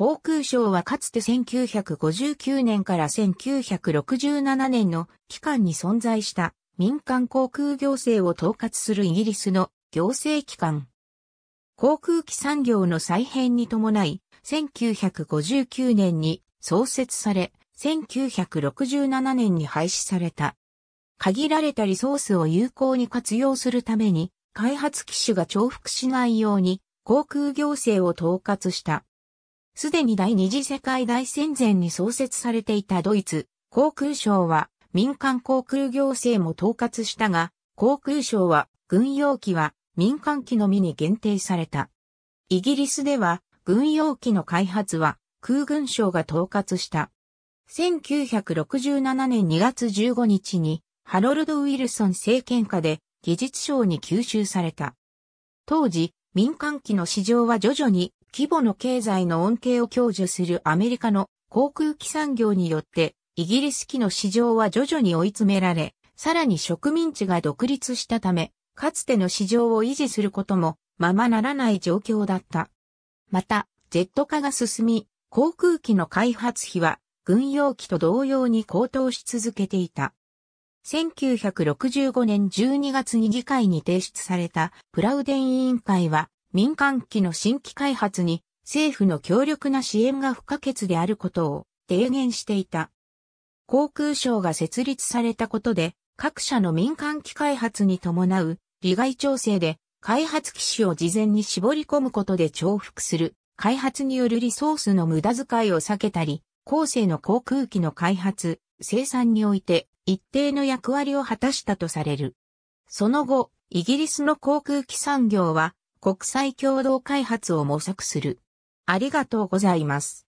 航空省はかつて1959年から1967年の期間に存在した民間航空行政を統括するイギリスの行政機関。航空機産業の再編に伴い、1959年に創設され、1967年に廃止された。限られたリソースを有効に活用するために、開発機種が重複しないように、航空行政を統括したすでに第二次世界大戦前に創設されていたドイツ、航空省は民間航空行政も統括したが、航空省は軍用機は民間機のみに限定された。イギリスでは軍用機の開発は空軍省が統括した。1967年2月15日にハロルド・ウィルソン政権下で技術省に吸収された。当時、民間機の市場は徐々に規模の経済の恩恵を享受するアメリカの航空機産業によって、イギリス機の市場は徐々に追い詰められ、さらに植民地が独立したため、かつての市場を維持することもままならない状況だった。また、ジェット化が進み、航空機の開発費は軍用機と同様に高騰し続けていた。1965年12月に議会に提出されたプラウデン委員会は民間機の新規開発に政府の強力な支援が不可欠であることを提言していた。航空省が設立されたことで、各社の民間機開発に伴う利害調整で開発機種を事前に絞り込むことで重複する開発によるリソースの無駄遣いを避けたり、後世の航空機の開発、生産において一定の役割を果たしたとされる。その後、イギリスの航空機産業は国際共同開発を模索する。ありがとうございます。